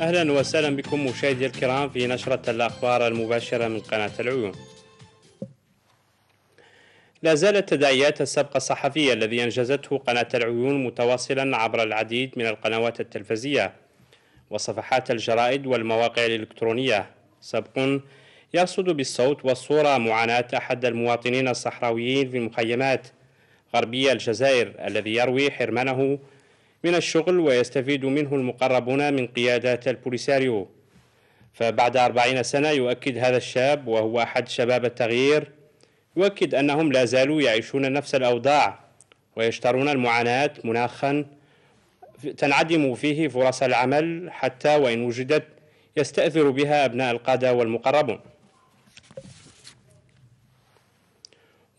اهلا وسهلا بكم مشاهدي الكرام في نشره الاخبار المباشره من قناه العيون. لا زالت تداعيات السبق الصحفي الذي انجزته قناه العيون متواصلا عبر العديد من القنوات التلفزيه وصفحات الجرائد والمواقع الالكترونيه سبق يرصد بالصوت والصوره معاناه احد المواطنين الصحراويين في مخيمات غربيه الجزائر الذي يروي حرمانه من الشغل ويستفيد منه المقربون من قيادات البوليساريو فبعد أربعين سنة يؤكد هذا الشاب وهو أحد شباب التغيير يؤكد أنهم لا زالوا يعيشون نفس الأوضاع ويشترون المعاناة مناخا تنعدم فيه فرص العمل حتى وإن وجدت يستأثر بها أبناء القادة والمقربون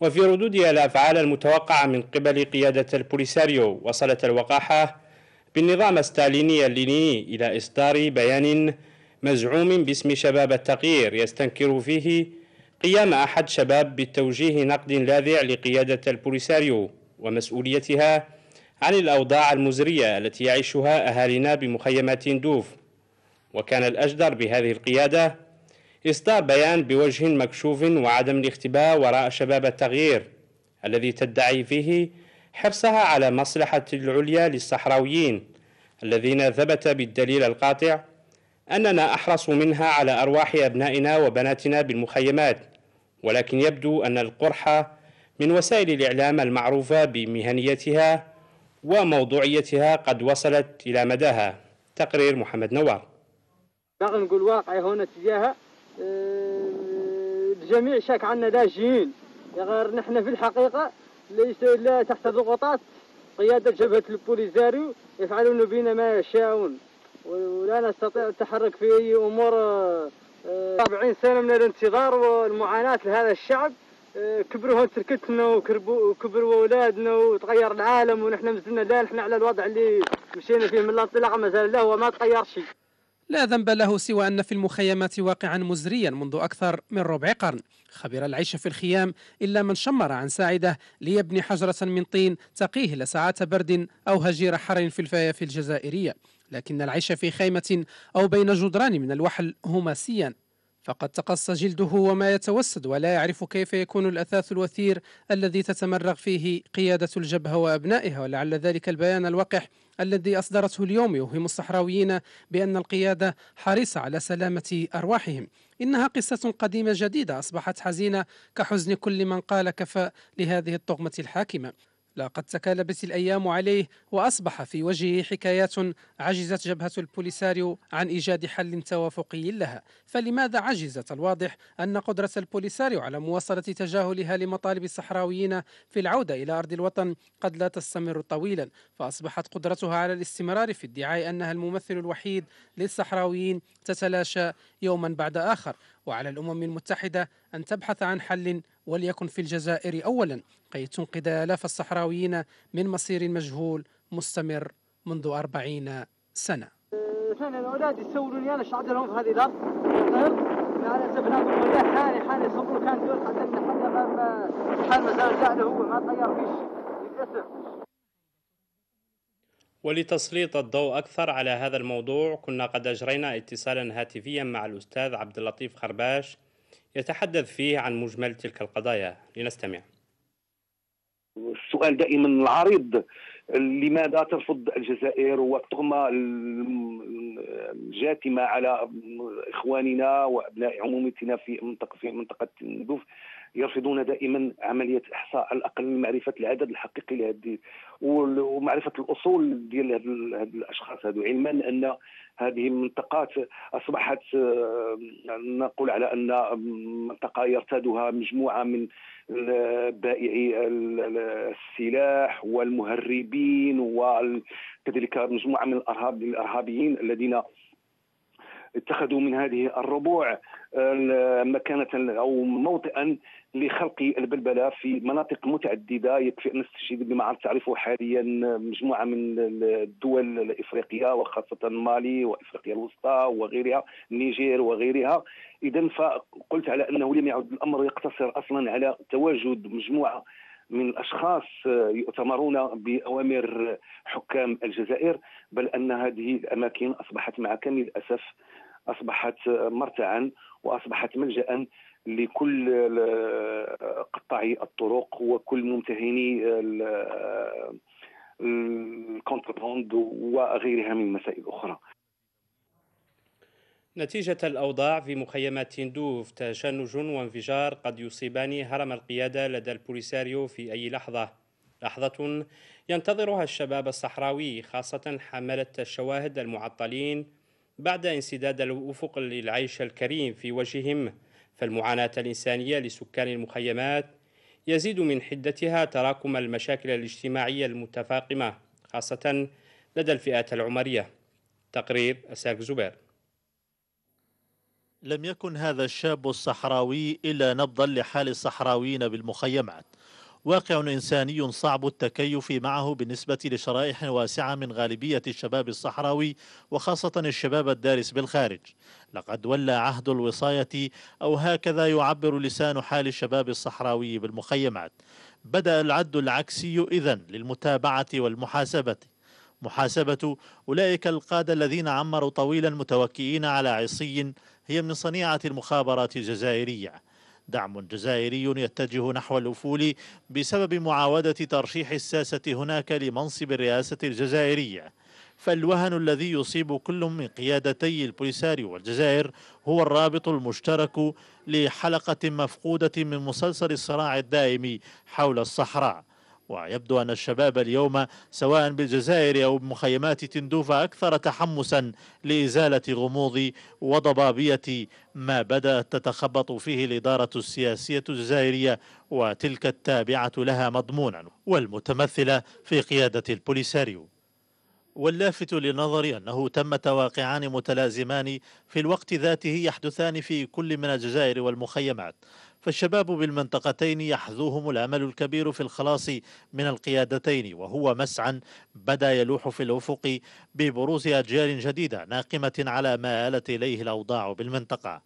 وفي ردودها الأفعال المتوقعة من قبل قيادة البوليساريو وصلت الوقاحة بالنظام الستاليني الليني إلى إصدار بيان مزعوم باسم شباب التغيير يستنكر فيه قيام أحد شباب بالتوجيه نقد لاذع لقيادة البوليساريو ومسؤوليتها عن الأوضاع المزرية التي يعيشها أهالينا بمخيمات دوف وكان الأجدر بهذه القيادة إصدار بيان بوجه مكشوف وعدم الاختباء وراء شباب التغيير الذي تدعي فيه حرصها على مصلحة العليا للصحراويين الذين ثبت بالدليل القاطع أننا أحرص منها على أرواح أبنائنا وبناتنا بالمخيمات ولكن يبدو أن القرحة من وسائل الإعلام المعروفة بمهنيتها وموضوعيتها قد وصلت إلى مداها تقرير محمد نوار نقول واقعي هون تجاهها الجميع آه، شاك عنا لاجئين غير نحن في الحقيقة ليس إلا تحت ضغوطات قيادة جبهة البوليزاريو يفعلون بنا ما يشاءون ولا نستطيع التحرك في أي أمور 40 آه، سنة من الانتظار والمعاناة لهذا الشعب آه، كبروا هون تركتنا وكبروا اولادنا وتغير العالم ونحن مازلنا لا نحن على الوضع اللي مشينا فيه من الانطلاق مازال لا هو ما تغير شيء لا ذنب له سوى أن في المخيمات واقعا مزريا منذ أكثر من ربع قرن خبر العيش في الخيام إلا من شمر عن ساعده ليبني حجرة من طين تقيه لساعات برد أو هجير حر في الفيافي الجزائرية لكن العيش في خيمة أو بين جدران من الوحل هماسيا فقد تقص جلده وما يتوسد ولا يعرف كيف يكون الأثاث الوثير الذي تتمرغ فيه قيادة الجبهة وأبنائها ولعل ذلك البيان الوقح الذي أصدرته اليوم يوهم الصحراويين بأن القيادة حريصة على سلامة أرواحهم إنها قصة قديمة جديدة أصبحت حزينة كحزن كل من قال كفاء لهذه الطغمة الحاكمة لقد تكالبت الأيام عليه وأصبح في وجهه حكايات عجزت جبهة البوليساريو عن إيجاد حل توافقي لها فلماذا عجزت الواضح أن قدرة البوليساريو على مواصلة تجاهلها لمطالب الصحراويين في العودة إلى أرض الوطن قد لا تستمر طويلا فأصبحت قدرتها على الاستمرار في ادعاء أنها الممثل الوحيد للصحراويين تتلاشى يوما بعد آخر وعلى الأمم المتحدة أن تبحث عن حل وليكن في الجزائر أولا كي تنقذ آلاف الصحراويين من مصير مجهول مستمر منذ أربعين سنة الأولاد يسولوني أنا لهم في هذه الأرض طيب، حالي حالي كان دول حتى ما حال ما زال هو ما تغير فيش للأسف ولتسليط الضوء أكثر على هذا الموضوع كنا قد أجرينا اتصالا هاتفيا مع الأستاذ عبد اللطيف خرباش يتحدث فيه عن مجمل تلك القضايا لنستمع السؤال دائما العريض لماذا ترفض الجزائر والتهمه الجاتمه على اخواننا وابناء عمومتنا في منطقه في منطقه يرفضون دائما عمليه احصاء على الاقل معرفه العدد الحقيقي لهذه ومعرفه الاصول ديال هاد الاشخاص هذو علما ان هذه المنطقات اصبحت آه، نقول على ان منطقه يرتادها مجموعه من بائعي السلاح والمهربين وكذلك مجموعه من الارهاب الارهابيين الذين اتخذوا من هذه الربوع آه، مكانة أو موطئا لخلق البلبله في مناطق متعدده يكفي ان نستشهد بما تعرفه حاليا مجموعه من الدول الافريقيه وخاصه مالي وافريقيا الوسطى وغيرها النيجير وغيرها اذا فقلت على انه لم يعد الامر يقتصر اصلا على تواجد مجموعه من الاشخاص يؤتمرون باوامر حكام الجزائر بل ان هذه الاماكن اصبحت مع كامل الاسف اصبحت مرتعا واصبحت ملجا لكل قطاعي الطرق وكل ممتهني الكونترباند وغيرها من مسائل أخرى نتيجة الأوضاع في مخيمات تندوف تشنج وانفجار قد يصيبان هرم القيادة لدى البوليساريو في أي لحظة لحظة ينتظرها الشباب الصحراوي خاصة حملة الشواهد المعطلين بعد انسداد الأفق للعيش الكريم في وجههم فالمعاناة الإنسانية لسكان المخيمات يزيد من حدتها تراكم المشاكل الاجتماعية المتفاقمة خاصة لدى الفئات العمرية تقرير أساك زبير لم يكن هذا الشاب الصحراوي إلا نبضا لحال الصحراويين بالمخيمات واقع إنساني صعب التكيف معه بالنسبة لشرائح واسعة من غالبية الشباب الصحراوي وخاصة الشباب الدارس بالخارج لقد ولى عهد الوصاية أو هكذا يعبر لسان حال الشباب الصحراوي بالمخيمات بدأ العد العكسي إذن للمتابعة والمحاسبة محاسبة أولئك القادة الذين عمروا طويلا متوكئين على عصي هي من صنيعة المخابرات الجزائرية دعم جزائري يتجه نحو الأفول بسبب معاودة ترشيح الساسة هناك لمنصب الرئاسة الجزائرية فالوهن الذي يصيب كل من قيادتي البوليساريو والجزائر هو الرابط المشترك لحلقة مفقودة من مسلسل الصراع الدائم حول الصحراء ويبدو أن الشباب اليوم سواء بالجزائر أو بمخيمات تندوفا أكثر تحمسا لإزالة غموض وضبابية ما بدأت تتخبط فيه الإدارة السياسية الجزائرية وتلك التابعة لها مضمونا والمتمثلة في قيادة البوليساريو واللافت للنظر أنه تم تواقعان متلازمان في الوقت ذاته يحدثان في كل من الجزائر والمخيمات فالشباب بالمنطقتين يحذوهم الأمل الكبير في الخلاص من القيادتين وهو مسعى بدا يلوح في الأفق ببروز أجيال جديدة ناقمة على ما آلت إليه الأوضاع بالمنطقة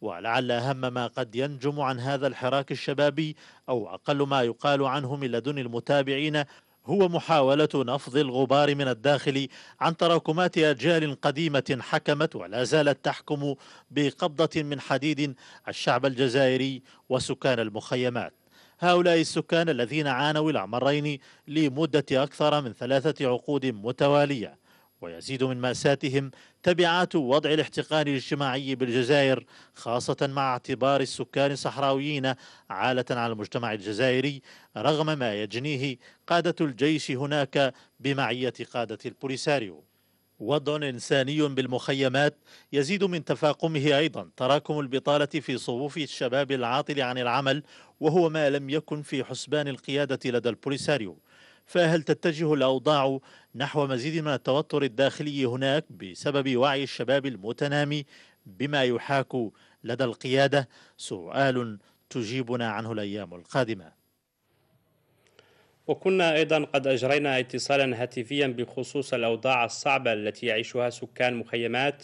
ولعل أهم ما قد ينجم عن هذا الحراك الشبابي أو أقل ما يقال عنه من لدن المتابعين هو محاولة نفض الغبار من الداخل عن تراكمات أجيال قديمة حكمت ولا زالت تحكم بقبضة من حديد الشعب الجزائري وسكان المخيمات هؤلاء السكان الذين عانوا العمرين لمدة أكثر من ثلاثة عقود متوالية ويزيد من مأساتهم تبعات وضع الاحتقان الاجتماعي بالجزائر خاصة مع اعتبار السكان الصحراويين عالة على المجتمع الجزائري رغم ما يجنيه قادة الجيش هناك بمعية قادة البوليساريو وضع إنساني بالمخيمات يزيد من تفاقمه أيضا تراكم البطالة في صفوف الشباب العاطل عن العمل وهو ما لم يكن في حسبان القيادة لدى البوليساريو فهل تتجه الأوضاع نحو مزيد من التوتر الداخلي هناك بسبب وعي الشباب المتنامي بما يحاك لدى القيادة سؤال تجيبنا عنه الأيام القادمة وكنا أيضا قد أجرينا اتصالا هاتفيا بخصوص الأوضاع الصعبة التي يعيشها سكان مخيمات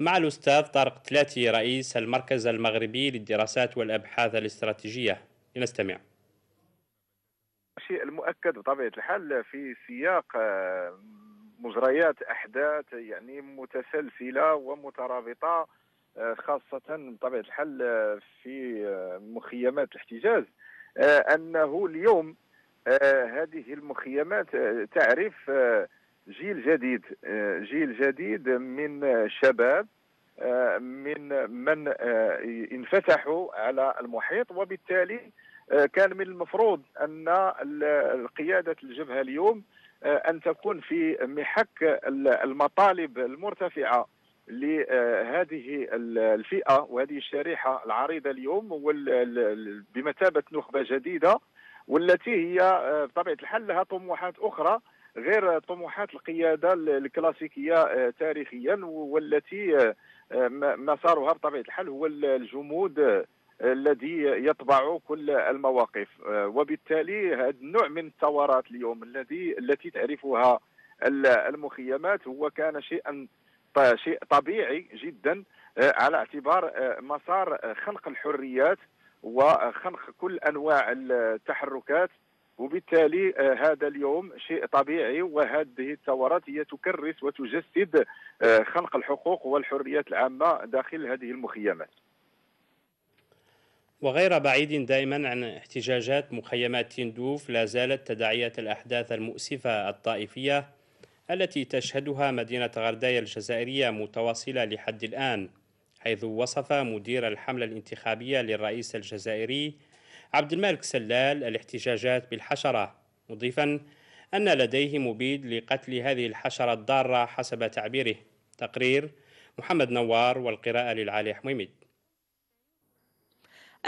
مع الأستاذ طارق تلاتي رئيس المركز المغربي للدراسات والأبحاث الاستراتيجية لنستمع الشيء المؤكد بطبيعه الحال في سياق آه، مجريات احداث يعني متسلسله ومترابطه آه، خاصه بطبيعه الحال آه، في مخيمات الاحتجاز انه اليوم هذه المخيمات تعرف جيل جديد جيل جديد من شباب من من انفتحوا على المحيط وبالتالي آه، كان من المفروض ان قياده الجبهه اليوم آه، ان تكون في محك المطالب المرتفعه لهذه الفئه وهذه الشريحه العريضه اليوم بمثابه نخبه جديده والتي هي آه، بطبيعه الحال لها طموحات اخرى غير طموحات القياده الكلاسيكيه تاريخيا والتي مسارها بطبيعه الحال هو الجمود الذي يطبع كل المواقف آه، وبالتالي هذا النوع من الثورات اليوم الذي التي تعرفها المخيمات هو كان شيئا شيء طبيعي جدا آه، على اعتبار آه، مسار خنق الحريات وخنق كل انواع التحركات وبالتالي هذا اليوم شيء طبيعي وهذه الثورات هي تكرس وتجسد خنق الحقوق والحريات العامه داخل هذه المخيمات وغير بعيد دائما عن احتجاجات مخيمات تندوف لا زالت تداعيات الأحداث المؤسفة الطائفية التي تشهدها مدينة غردايا الجزائرية متواصلة لحد الآن حيث وصف مدير الحملة الانتخابية للرئيس الجزائري عبد الملك سلال الاحتجاجات بالحشرة مضيفا أن لديه مبيد لقتل هذه الحشرة الضارة حسب تعبيره تقرير محمد نوار والقراءة للعالي حميمد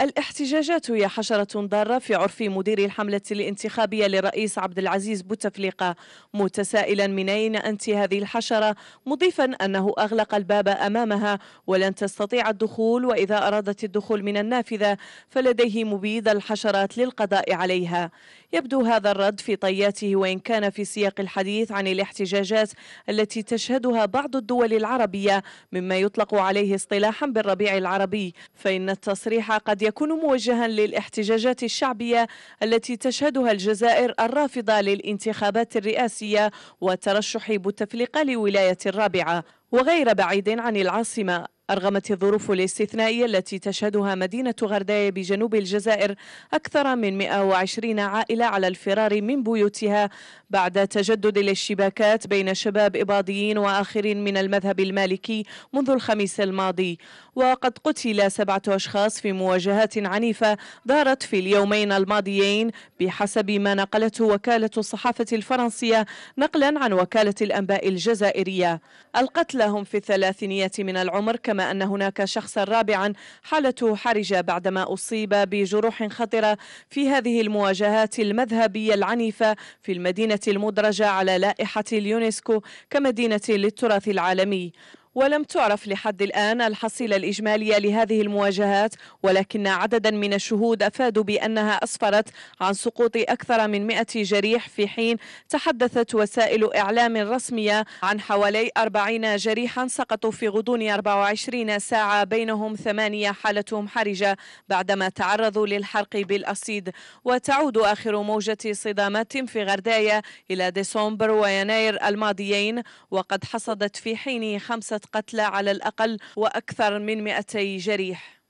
الاحتجاجات هي حشرة ضارة في عرف مدير الحملة الانتخابية للرئيس عبد العزيز بوتفليقة متسائلا من أين أنت هذه الحشرة مضيفا أنه أغلق الباب أمامها ولن تستطيع الدخول وإذا أرادت الدخول من النافذة فلديه مبيد الحشرات للقضاء عليها يبدو هذا الرد في طياته وإن كان في سياق الحديث عن الاحتجاجات التي تشهدها بعض الدول العربية مما يطلق عليه اصطلاحا بالربيع العربي فإن التصريح قد يكون موجها للاحتجاجات الشعبية التي تشهدها الجزائر الرافضة للانتخابات الرئاسية وترشح بوتفليقة لولاية الرابعة وغير بعيد عن العاصمة أرغمت الظروف الاستثنائية التي تشهدها مدينة غرداية بجنوب الجزائر أكثر من 120 عائلة على الفرار من بيوتها بعد تجدد الاشتباكات بين شباب إباضيين وآخرين من المذهب المالكي منذ الخميس الماضي وقد قتل سبعة أشخاص في مواجهات عنيفة دارت في اليومين الماضيين بحسب ما نقلته وكالة الصحافة الفرنسية نقلا عن وكالة الأنباء الجزائرية القتلى هم في الثلاثينيات من العمر كما أن هناك شخصا رابعا حالته حرجة بعدما أصيب بجروح خطرة في هذه المواجهات المذهبية العنيفة في المدينة المدرجة على لائحة اليونسكو كمدينة للتراث العالمي ولم تعرف لحد الآن الحصيلة الإجمالية لهذه المواجهات ولكن عددا من الشهود أفادوا بأنها أسفرت عن سقوط أكثر من 100 جريح في حين تحدثت وسائل إعلام رسمية عن حوالي 40 جريحا سقطوا في غضون 24 ساعة بينهم ثمانية حالتهم حرجة بعدما تعرضوا للحرق بالأصيد وتعود آخر موجة صدامات في غردايا إلى ديسمبر ويناير الماضيين وقد حصدت في حينه خمسة قتلى على الأقل وأكثر من 200 جريح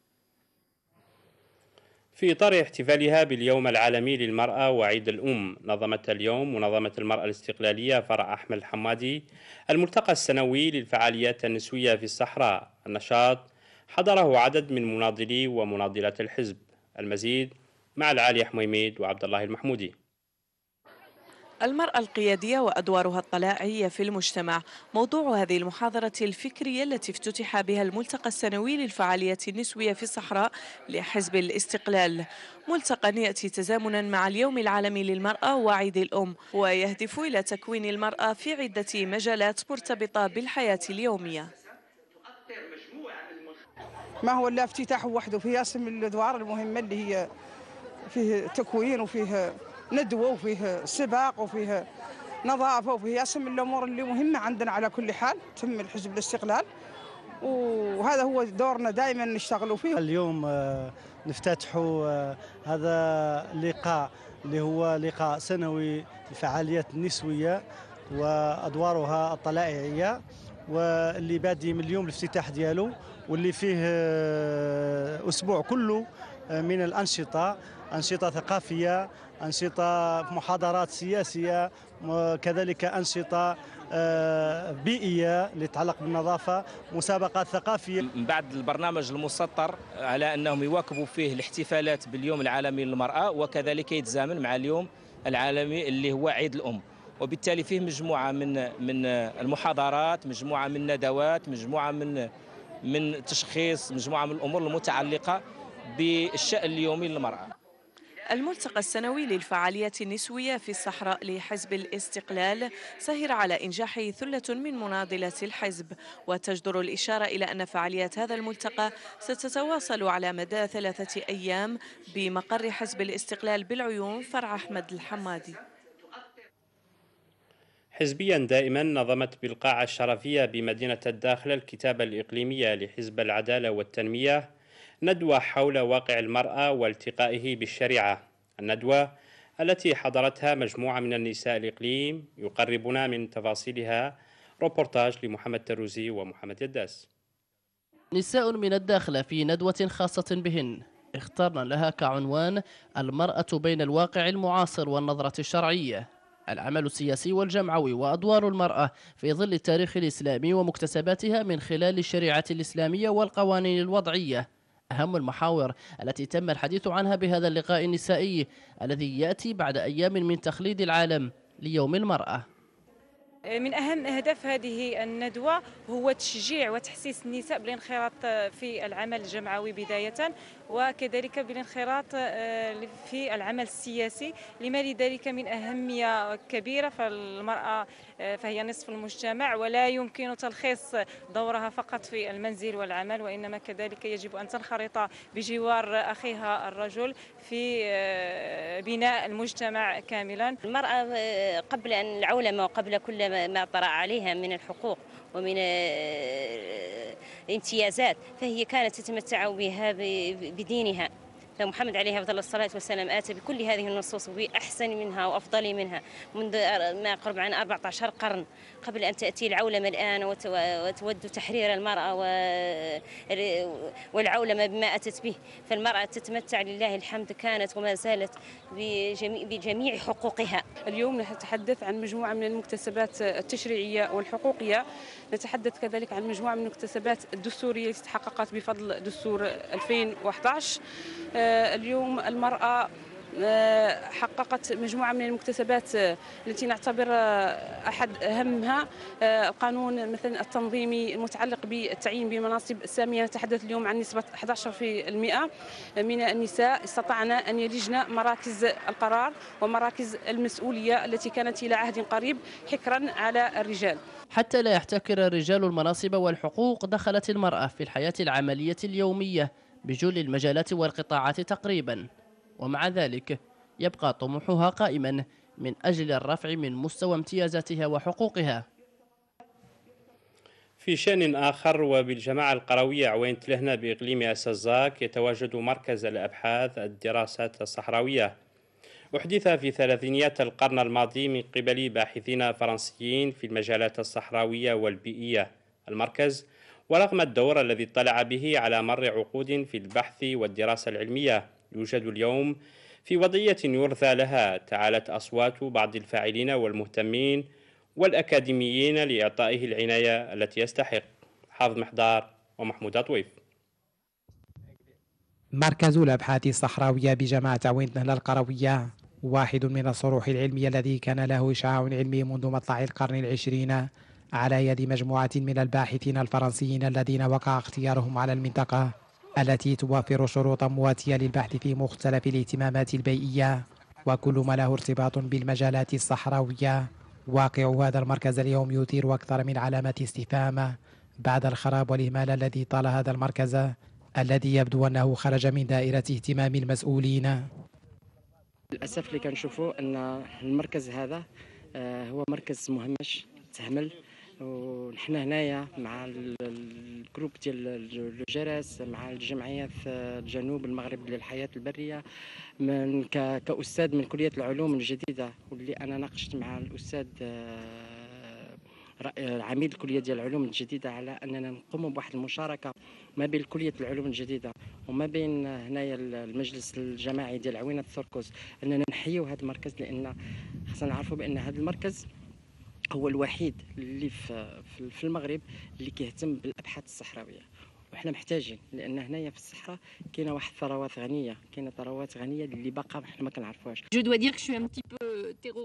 في إطار احتفالها باليوم العالمي للمرأة وعيد الأم نظمت اليوم منظمة المرأة الاستقلالية فرع أحمد الحمادي الملتقى السنوي للفعاليات النسوية في الصحراء النشاط حضره عدد من مناضلي ومناضلات الحزب المزيد مع العالي حميميد وعبد الله المحمودي المرأة القيادية وأدوارها الطلائعية في المجتمع موضوع هذه المحاضرة الفكرية التي افتتح بها الملتقى السنوي للفعالية النسوية في الصحراء لحزب الاستقلال ملتقى يأتي تزامنا مع اليوم العالمي للمرأة وعيد الأم ويهدف إلى تكوين المرأة في عدة مجالات مرتبطة بالحياة اليومية ما هو الا افتتاح وحده في ياسم الادوار المهمه اللي هي فيه تكوين وفيه ندوه وفيه سباق وفيه نظافه وفيه اسم الامور اللي مهمه عندنا على كل حال تم الحزب الاستقلال وهذا هو دورنا دائما نشتغلوا فيه اليوم آه، نفتتح آه، هذا اللقاء اللي هو لقاء سنوي لفعاليات النسويه وادوارها الطلائعيه واللي بادي من اليوم الافتتاح ديالو واللي فيه آه، اسبوع كله من الانشطه أنشطة ثقافية أنشطة محاضرات سياسية كذلك أنشطة آه، بيئية اللي تتعلق بالنظافة مسابقات ثقافية من بعد البرنامج المسطر على أنهم يواكبوا فيه الاحتفالات باليوم العالمي للمرأة وكذلك يتزامن مع اليوم العالمي اللي هو عيد الأم وبالتالي فيه مجموعة من من المحاضرات مجموعة من ندوات مجموعة من من تشخيص مجموعة من الأمور المتعلقة بالشأن اليومي للمرأة الملتقى السنوي للفعاليات النسوية في الصحراء لحزب الاستقلال سهر على إنجاحه ثلة من مناضلة الحزب وتجدر الإشارة إلى أن فعاليات هذا الملتقى ستتواصل على مدى ثلاثة أيام بمقر حزب الاستقلال بالعيون فرع أحمد الحمادي حزبيا دائما نظمت بالقاعة الشرفية بمدينة الداخل الكتابة الإقليمية لحزب العدالة والتنمية ندوة حول واقع المرأة والتقائه بالشريعة الندوة التي حضرتها مجموعة من النساء الإقليم يقربنا من تفاصيلها روبورتاج لمحمد تروزي ومحمد يداس نساء من الداخل في ندوة خاصة بهن اخترنا لها كعنوان المرأة بين الواقع المعاصر والنظرة الشرعية العمل السياسي والجمعوي وأدوار المرأة في ظل التاريخ الإسلامي ومكتسباتها من خلال الشريعة الإسلامية والقوانين الوضعية أهم المحاور التي تم الحديث عنها بهذا اللقاء النسائي الذي يأتي بعد أيام من تخليد العالم ليوم المرأة من أهم أهداف هذه الندوة هو تشجيع وتحسيس النساء بالانخراط في العمل الجمعوي بداية وكذلك بالانخراط آه، في العمل السياسي لما لذلك من أهمية كبيرة فالمرأة آه، فهي نصف المجتمع ولا يمكن تلخيص دورها فقط في المنزل والعمل وإنما كذلك يجب أن تنخرط بجوار أخيها الرجل في آه، بناء المجتمع كاملا المرأة قبل أن العولمة وقبل كل ما طرأ عليها من الحقوق ومن آه، آه، آه، امتيازات فهي كانت تتمتع بها بدينها محمد عليه أفضل الصلاة والسلام آتى بكل هذه النصوص بأحسن منها وأفضل منها منذ ما قرب عن 14 قرن قبل أن تأتي العولمة الآن وتود تحرير المرأة والعولمة بما أتت به فالمرأة تتمتع لله الحمد كانت وما زالت بجميع حقوقها اليوم نتحدث عن مجموعة من المكتسبات التشريعية والحقوقية نتحدث كذلك عن مجموعة من المكتسبات الدستورية التي تحققت بفضل دستور 2011 آه، اليوم المرأة آه، حققت مجموعة من المكتسبات آه، التي نعتبر أحد أهمها القانون مثلا التنظيمي المتعلق بالتعيين بمناصب سامية نتحدث اليوم عن نسبة 11% من النساء استطعنا أن يلجن مراكز القرار ومراكز المسؤولية التي كانت إلى عهد قريب حكرا على الرجال حتى لا يحتكر الرجال المناصب والحقوق دخلت المرأة في الحياة العملية اليومية بجل المجالات والقطاعات تقريبا ومع ذلك يبقى طموحها قائما من أجل الرفع من مستوى امتيازاتها وحقوقها في شأن آخر وبالجماعة القروية عوين تلهنا بإقليم أسزاك يتواجد مركز الأبحاث الدراسات الصحراوية أحدث في ثلاثينيات القرن الماضي من قبل باحثين فرنسيين في المجالات الصحراوية والبيئية المركز ورغم الدور الذي اطلع به على مر عقود في البحث والدراسة العلمية يوجد اليوم في وضعية يرثى لها تعالت أصوات بعض الفاعلين والمهتمين والأكاديميين لإعطائه العناية التي يستحق حافظ محضار ومحمود طويف مركز الأبحاث الصحراوية بجامعة ويندنا القروية واحد من الصروح العلمية الذي كان له إشعاع علمي منذ مطلع القرن العشرين على يد مجموعة من الباحثين الفرنسيين الذين وقع اختيارهم على المنطقة التي توفر شروطا مواتية للبحث في مختلف الاهتمامات البيئية وكل ما له ارتباط بالمجالات الصحراوية واقع هذا المركز اليوم يثير أكثر من علامة استفهام بعد الخراب والإهمال الذي طال هذا المركز الذي يبدو أنه خرج من دائرة اهتمام المسؤولين للأسف اللي كنشوفوا أن المركز هذا آه، هو مركز مهمش تهمل ونحن هنايا مع الجروب ديال الجرس مع الجمعيه الجنوب المغرب للحياه البريه من كاستاذ من كليه العلوم الجديده واللي انا ناقشت مع الاستاذ آه، عميد الكليه ديال العلوم الجديده على اننا نقوموا بواحد المشاركه ما بين كليه العلوم الجديده وما بين هنايا المجلس الجماعي ديال عوينه الثركس اننا نحيوا هذا المركز لان خصنا نعرفوا بان هذا المركز هو الوحيد اللي في المغرب اللي كيهتم بالابحاث الصحراويه وحنا محتاجين لان هنايا في الصحراء كاينه واحد الثروات غنيه كاينه ثروات غنيه اللي باقا حنا ما كنعرفوهاش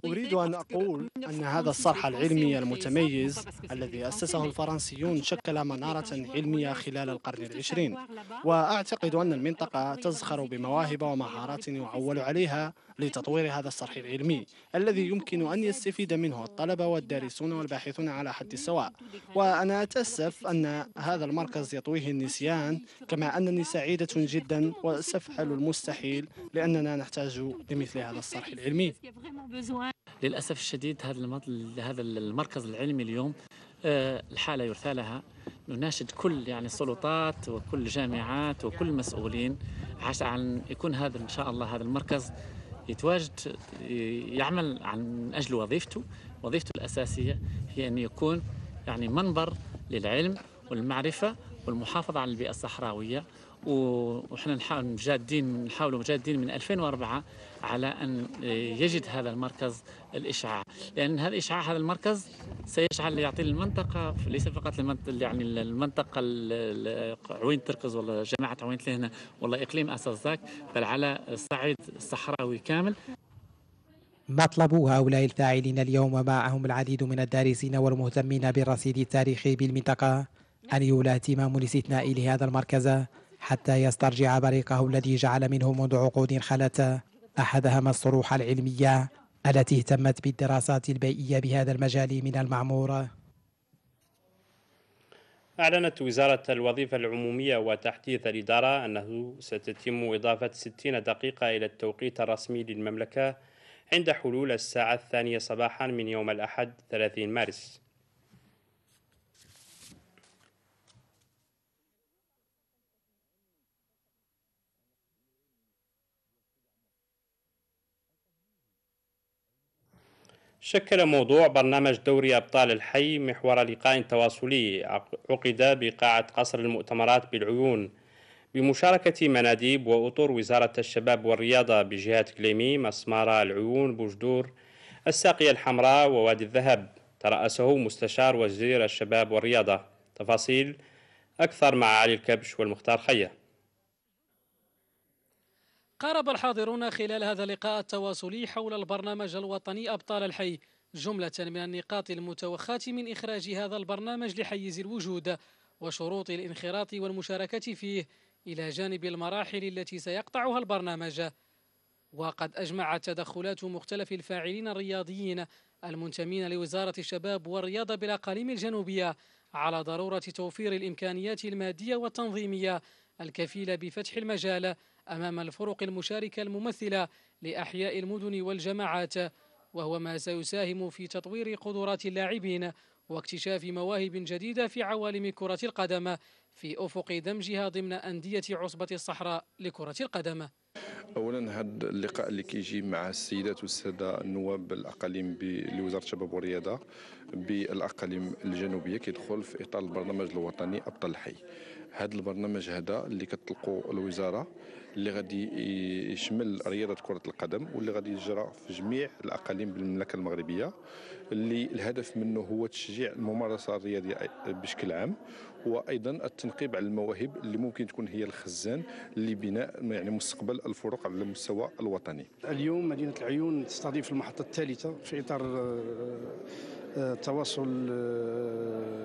اريد ان اقول ان هذا الصرح العلمي المتميز الذي اسسه الفرنسيون شكل مناره علميه خلال القرن العشرين واعتقد ان المنطقه تزخر بمواهب ومهارات يعول عليها لتطوير هذا الصرح العلمي الذي يمكن أن يستفيد منه الطلبة والدارسون والباحثون على حد سواء وأنا أتأسف أن هذا المركز يطويه النسيان كما أنني سعيدة جدا وسأفعل المستحيل لأننا نحتاج لمثل هذا الصرح العلمي للأسف الشديد هذا هذا المركز العلمي اليوم آه، الحالة يرثى لها نناشد كل يعني السلطات وكل الجامعات وكل المسؤولين عشان يكون هذا إن شاء الله هذا المركز يتواجد يعمل عن أجل وظيفته وظيفته الأساسية هي أن يكون يعني منبر للعلم والمعرفة والمحافظة على البيئة الصحراوية وحنا نحاول مجادين نحاولوا مجادين من 2004 على ان يجد هذا المركز الاشعاع لان هذا الاشعاع هذا المركز سيشعل يعطي للمنطقه ليس فقط المنطقة يعني المنطقه عوين تركز ولا جماعه عوين لهنا ولا اقليم اسازاك بل على الصعيد الصحراوي كامل مطلب هؤلاء الفاعلين اليوم ومعهم العديد من الدارسين والمهتمين بالرصيد التاريخي بالمنطقه ان يولى اهتمام الاستثناء لهذا المركز حتى يسترجع بريقه الذي جعل منه منذ عقود خلت أحدها الصروح العلمية التي اهتمت بالدراسات البيئية بهذا المجال من المعمورة أعلنت وزارة الوظيفة العمومية وتحديث الإدارة أنه ستتم إضافة 60 دقيقة إلى التوقيت الرسمي للمملكة عند حلول الساعة الثانية صباحا من يوم الأحد 30 مارس شكل موضوع برنامج دوري أبطال الحي محور لقاء تواصلي عقد بقاعة قصر المؤتمرات بالعيون بمشاركة مناديب وأطر وزارة الشباب والرياضة بجهة كليمي مسمارة العيون بوجدور الساقية الحمراء ووادي الذهب ترأسه مستشار وزير الشباب والرياضة تفاصيل أكثر مع علي الكبش والمختار خيه قارب الحاضرون خلال هذا اللقاء التواصلي حول البرنامج الوطني أبطال الحي جملة من النقاط المتوخاة من إخراج هذا البرنامج لحيز الوجود وشروط الانخراط والمشاركة فيه إلى جانب المراحل التي سيقطعها البرنامج وقد أجمعت تدخلات مختلف الفاعلين الرياضيين المنتمين لوزارة الشباب والرياضة بالأقاليم الجنوبية على ضرورة توفير الإمكانيات المادية والتنظيمية الكفيلة بفتح المجال أمام الفرق المشاركة الممثلة لأحياء المدن والجماعات وهو ما سيساهم في تطوير قدرات اللاعبين واكتشاف مواهب جديدة في عوالم كرة القدم في أفق دمجها ضمن أندية عصبة الصحراء لكرة القدم اولا هذا اللقاء اللي كيجي مع السيدات والساده النواب الاقاليم لوزاره الشباب والرياضه بالاقاليم الجنوبيه كيدخل في اطار البرنامج الوطني ابطال الحي هذا البرنامج هذا اللي كتطلقوا الوزاره اللي غادي يشمل رياضه كره القدم واللي غادي يجرى في جميع الاقاليم بالمملكه المغربيه اللي الهدف منه هو تشجيع الممارسه الرياضيه بشكل عام وايضا التنقيب على المواهب اللي ممكن تكون هي الخزان لبناء يعني مستقبل الفرق على المستوى الوطني. اليوم مدينه العيون تستضيف المحطه الثالثه في اطار آه، التواصل آه،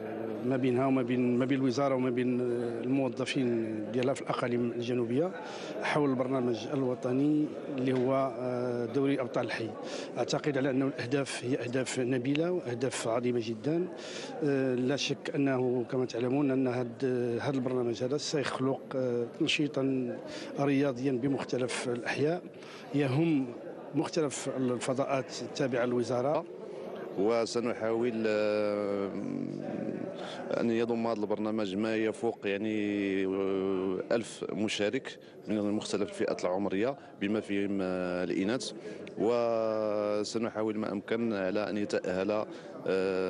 آه، ما بينها وما بين ما بين الوزاره وما بين آه، الموظفين ديالها في الاقاليم الجنوبيه حول البرنامج الوطني اللي هو دوري ابطال الحي اعتقد على انه الاهداف هي اهداف نبيله واهداف عظيمه جدا لا شك انه كما تعلمون ان هذا البرنامج هذا سيخلق تنشيطا رياضيا بمختلف الاحياء يهم مختلف الفضاءات التابعه للوزاره وسنحاول آه، أن يضم هذا البرنامج ما يفوق يعني آه، ألف مشارك من مختلف الفئات العمرية بما فيهم آه، الإناث وسنحاول ما أمكن على أن يتأهل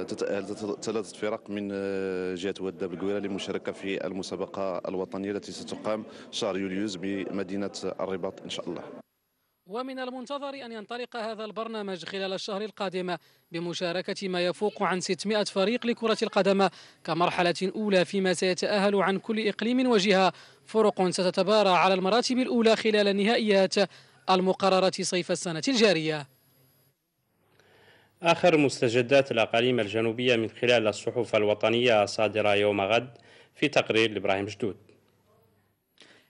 تتأهل ثلاثة فرق من جهة واد بالقويره للمشاركة في المسابقة الوطنية التي ستقام شهر يوليوز بمدينة الرباط إن شاء الله ومن المنتظر أن ينطلق هذا البرنامج خلال الشهر القادم بمشاركة ما يفوق عن 600 فريق لكرة القدم كمرحلة أولى فيما سيتأهل عن كل إقليم وجهة فرق ستتبارى على المراتب الأولى خلال النهائيات المقررة صيف السنة الجارية آخر مستجدات الأقاليم الجنوبية من خلال الصحف الوطنية صادرة يوم غد في تقرير لإبراهيم جدود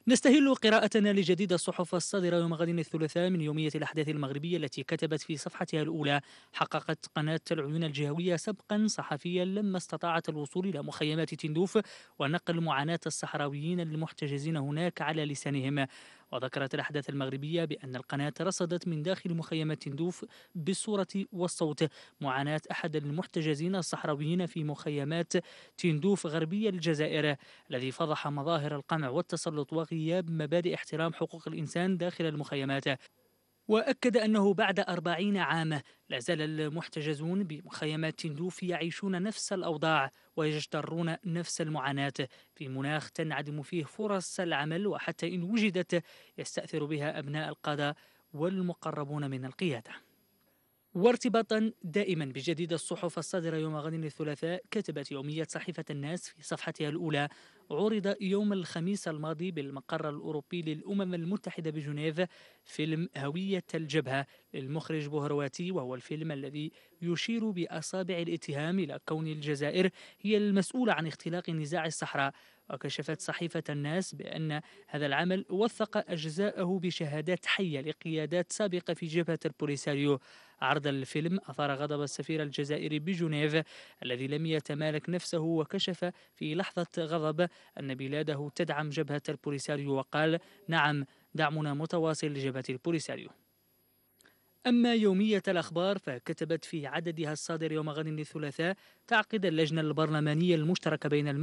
نستهل قراءتنا لجديد الصحف الصادرة يوم غد الثلاثاء من يومية الأحداث المغربية التي كتبت في صفحتها الأولى حققت قناة العيون الجهوية سبقا صحفيا لما استطاعت الوصول إلى مخيمات تندوف ونقل معاناة الصحراويين المحتجزين هناك على لسانهم وذكرت الأحداث المغربية بأن القناة رصدت من داخل مخيمة تندوف بالصورة والصوت معاناة أحد المحتجزين الصحراويين في مخيمات تندوف غربية الجزائر الذي فضح مظاهر القمع والتسلط وغياب مبادئ احترام حقوق الإنسان داخل المخيمات وأكد أنه بعد أربعين عاما لا زال المحتجزون بمخيمات تندوف يعيشون نفس الأوضاع ويجترون نفس المعاناة في مناخ تنعدم فيه فرص العمل وحتى إن وجدت يستأثر بها أبناء القادة والمقربون من القيادة وارتباطا دائما بجديد الصحف الصادرة يوم غد الثلاثاء كتبت يومية صحيفة الناس في صفحتها الأولى عرض يوم الخميس الماضي بالمقر الأوروبي للأمم المتحدة بجنيف فيلم هوية الجبهة للمخرج بوهرواتي وهو الفيلم الذي يشير بأصابع الاتهام إلى كون الجزائر هي المسؤولة عن اختلاق نزاع الصحراء وكشفت صحيفة الناس بأن هذا العمل وثق أجزاءه بشهادات حية لقيادات سابقة في جبهة البوليساريو عرض الفيلم أثار غضب السفير الجزائري بجنيف الذي لم يتمالك نفسه وكشف في لحظة غضب أن بلاده تدعم جبهة البوليساريو وقال نعم دعمنا متواصل لجبهة البوليساريو أما يومية الأخبار فكتبت في عددها الصادر يوم غد الثلاثاء تعقد اللجنة البرلمانية المشتركة بين المغرب